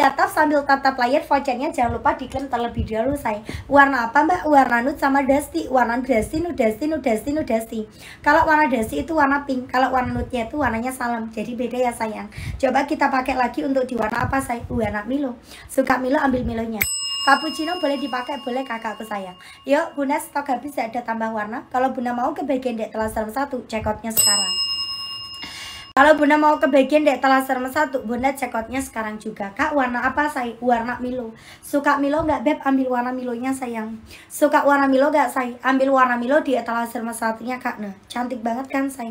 laptop sambil tatap layar vouchernya jangan lupa diklaim terlebih dahulu saya warna apa mbak warna nude sama dusty warna dusty nude dusty nude dusty nude dusty kalau warna dusty itu warna pink kalau warna nude nya itu warnanya salam jadi beda ya sayang coba kita pakai lagi untuk di warna apa sayang uh, warna milo suka milo ambil milonya Cappuccino boleh dipakai, boleh kakakku sayang Yuk, Bunda stok habis ada tambah warna Kalau Bunda mau ke bagian dek telah dalam satu Check outnya sekarang kalau Bunda mau ke bagian dek telah serem satu, Bunda cekotnya sekarang juga. Kak, warna apa saya? Warna Milo. Suka Milo nggak, Beb? Ambil warna Milonya sayang. Suka warna Milo nggak, saya? Ambil warna Milo di etalase serem satunya, Kak. Nah, cantik banget kan, saya?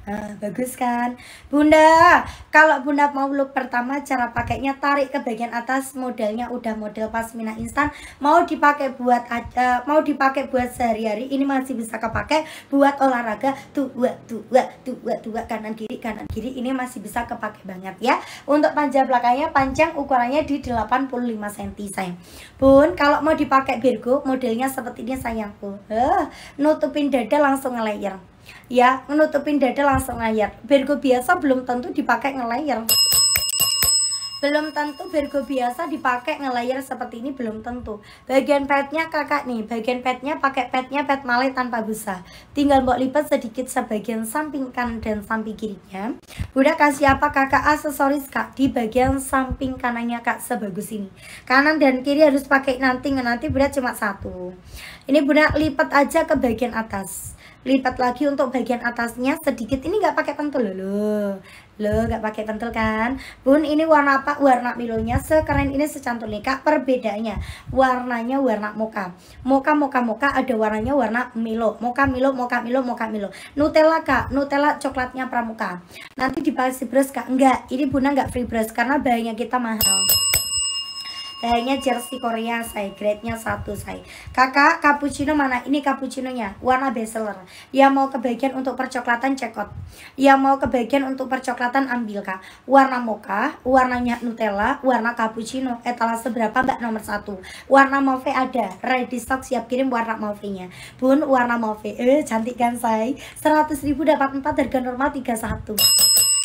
Nah, bagus kan? Bunda, kalau Bunda mau look pertama cara pakainya tarik ke bagian atas modelnya udah model pasmina instan mau dipakai buat uh, mau dipakai buat sehari-hari ini masih bisa kepake buat olahraga Tuh, tua tua tua tua kanan kiri kanan kanan kiri ini masih bisa kepake banget ya untuk panjang belakangnya panjang ukurannya di 85 cm sayang bun kalau mau dipakai Virgo modelnya seperti ini sayangku uh, eh, nutupin dada langsung ngelayer ya menutupin dada langsung ngelayer Virgo biasa belum tentu dipakai ngelayer belum tentu Virgo biasa dipakai ngelayer seperti ini belum tentu bagian petnya kakak nih bagian petnya pakai petnya pet male tanpa busa tinggal mbok lipat sedikit sebagian samping kanan dan samping kirinya udah kasih apa kakak aksesoris kak di bagian samping kanannya kak sebagus ini kanan dan kiri harus pakai nanti nanti Bunda cuma satu ini Bunda lipat aja ke bagian atas lipat lagi untuk bagian atasnya sedikit ini nggak pakai pentul lo lo nggak pakai pentul kan bun ini warna apa warna milonya sekeren ini secantul nih kak perbedaannya warnanya warna moka moka moka moka ada warnanya warna milo moka milo moka milo moka milo nutella kak nutella coklatnya pramuka nanti dipakai free brush kak enggak ini bunda nggak free brush karena bahannya kita mahal Tehnya jersey Korea saya, grade-nya satu saya. Kakak, cappuccino mana? Ini cappuccinonya, warna bestseller. Dia mau ke bagian untuk percoklatan cekot. Dia mau ke bagian untuk percoklatan ambil kak. Warna mocha, warnanya Nutella, warna cappuccino. Etalase berapa mbak nomor satu? Warna mauve ada, ready stock siap kirim warna mauve-nya. Bun, warna mauve. Eh, cantik kan saya? 100 ribu dapat 4 harga normal satu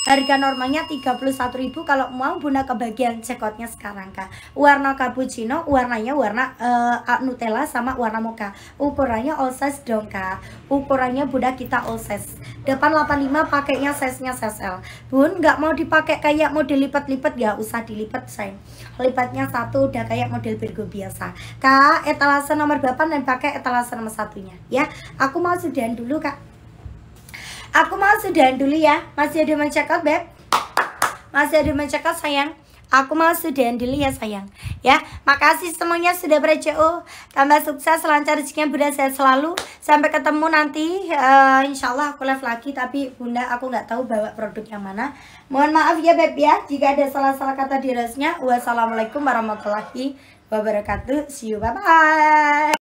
Harga normalnya 31.000 kalau mau Bunda kebagian cekotnya sekarang Kak. Warna cappuccino warnanya warna uh, Nutella sama warna mocha. Ukurannya all size dong Kak. Ukurannya Bunda kita all size. Depan 85 pakainya size-nya size L. Bun nggak mau dipakai kayak model lipat-lipat ya usah dilipat sayang. Lipatnya satu udah kayak model bergo biasa. Kak, etalase nomor berapa dan pakai etalase nomor satunya ya. Aku mau sudahan dulu Kak. Aku mau sudahan dulu ya. Masih ada yang check Beb? Masih ada yang check sayang? Aku mau sudahan dulu ya sayang Ya, makasih semuanya sudah berjo, Tambah sukses, lancar rezekinya Bunda sehat selalu Sampai ketemu nanti uh, Insya aku live lagi Tapi Bunda aku nggak tahu bawa produk yang mana Mohon maaf ya Beb ya Jika ada salah-salah kata di rasnya Wassalamualaikum warahmatullahi wabarakatuh See you, bye-bye